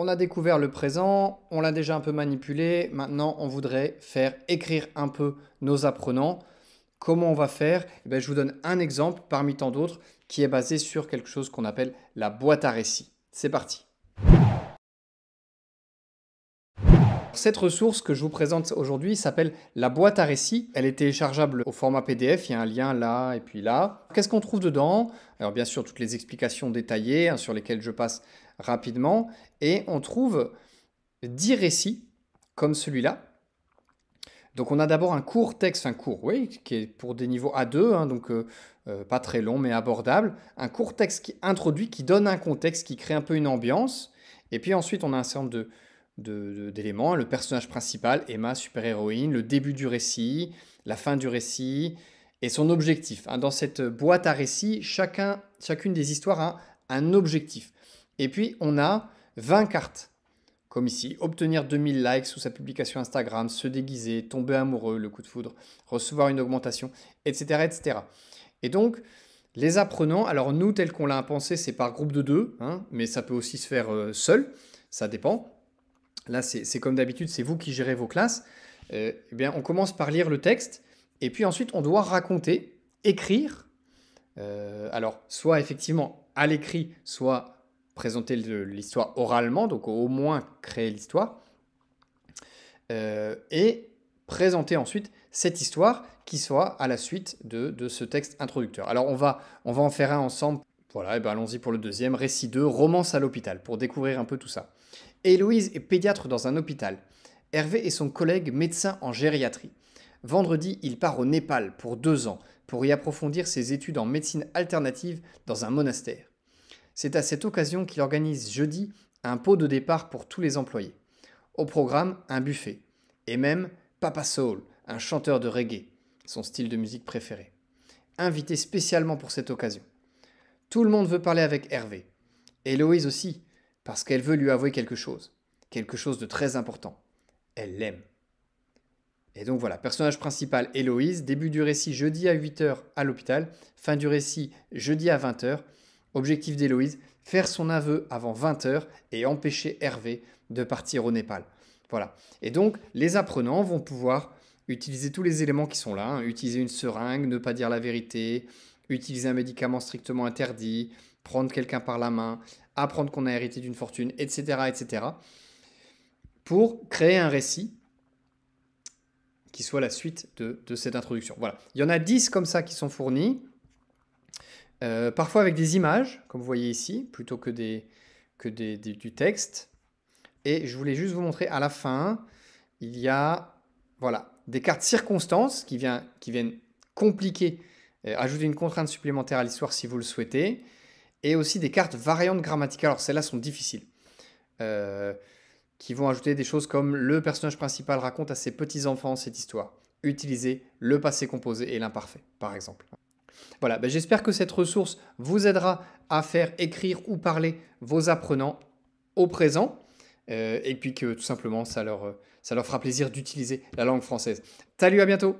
On a découvert le présent, on l'a déjà un peu manipulé, maintenant on voudrait faire écrire un peu nos apprenants. Comment on va faire eh ben, Je vous donne un exemple parmi tant d'autres qui est basé sur quelque chose qu'on appelle la boîte à récits. C'est parti Cette ressource que je vous présente aujourd'hui s'appelle la boîte à récits. Elle est téléchargeable au format PDF, il y a un lien là et puis là. Qu'est-ce qu'on trouve dedans Alors bien sûr toutes les explications détaillées hein, sur lesquelles je passe rapidement. Et on trouve 10 récits comme celui-là. Donc on a d'abord un court texte, un court, oui, qui est pour des niveaux A2, hein, donc euh, euh, pas très long mais abordable. Un court texte qui introduit, qui donne un contexte, qui crée un peu une ambiance. Et puis ensuite on a un certain nombre d'éléments. Hein, le personnage principal, Emma, super-héroïne, le début du récit, la fin du récit et son objectif. Hein. Dans cette boîte à récits, chacun, chacune des histoires a un objectif. Et puis, on a 20 cartes, comme ici, obtenir 2000 likes sous sa publication Instagram, se déguiser, tomber amoureux, le coup de foudre, recevoir une augmentation, etc. etc. Et donc, les apprenants, alors nous, tel qu'on l'a pensé, c'est par groupe de deux, hein, mais ça peut aussi se faire euh, seul, ça dépend. Là, c'est comme d'habitude, c'est vous qui gérez vos classes. Euh, eh bien, on commence par lire le texte, et puis ensuite, on doit raconter, écrire. Euh, alors, soit effectivement à l'écrit, soit présenter l'histoire oralement, donc au moins créer l'histoire, euh, et présenter ensuite cette histoire qui soit à la suite de, ce texte introducteur. Alors on va, on va en faire un ensemble. Voilà, et eh ben allons-y pour le deuxième, récit 2, romance à l'hôpital, pour découvrir un peu tout ça. Héloïse est pédiatre dans un hôpital. Hervé est son collègue médecin en gériatrie. Vendredi, il part au Népal pour deux ans pour y approfondir ses études en médecine alternative dans un monastère. C'est à cette occasion qu'il organise jeudi un pot de départ pour tous les employés. Au programme, un buffet. Et même Papa Soul, un chanteur de reggae, son style de musique préféré. Invité spécialement pour cette occasion. Tout le monde veut parler avec Hervé. Héloïse aussi, parce qu'elle veut lui avouer quelque chose. Quelque chose de très important. Elle l'aime. Et donc voilà, personnage principal Héloïse, début du récit jeudi à 8h à l'hôpital, fin du récit jeudi à 20h. Objectif d'Héloïse, faire son aveu avant 20h et empêcher Hervé de partir au Népal. Voilà. Et donc, les apprenants vont pouvoir utiliser tous les éléments qui sont là, hein. utiliser une seringue, ne pas dire la vérité, utiliser un médicament strictement interdit, prendre quelqu'un par la main, apprendre qu'on a hérité d'une fortune, etc., etc., pour créer un récit qui soit la suite de, de cette introduction. Voilà. Il y en a 10 comme ça qui sont fournis. Euh, parfois avec des images, comme vous voyez ici, plutôt que, des, que du texte. Et je voulais juste vous montrer à la fin, il y a voilà, des cartes circonstances qui, viennent compliquer, euh, ajouter une contrainte supplémentaire à l'histoire si vous le souhaitez, et aussi des cartes variantes grammaticales. Alors celles-là sont difficiles. Euh, qui vont ajouter des choses comme le personnage principal raconte à ses petits-enfants cette histoire. Utiliser le passé composé et l'imparfait, par exemple. Ben, j'espère que cette ressource vous aidera à faire écrire ou parler vos apprenants au présent. Euh, et puis que tout simplement, ça leur, euh, ça leur fera plaisir d'utiliser la langue française. Salut, à bientôt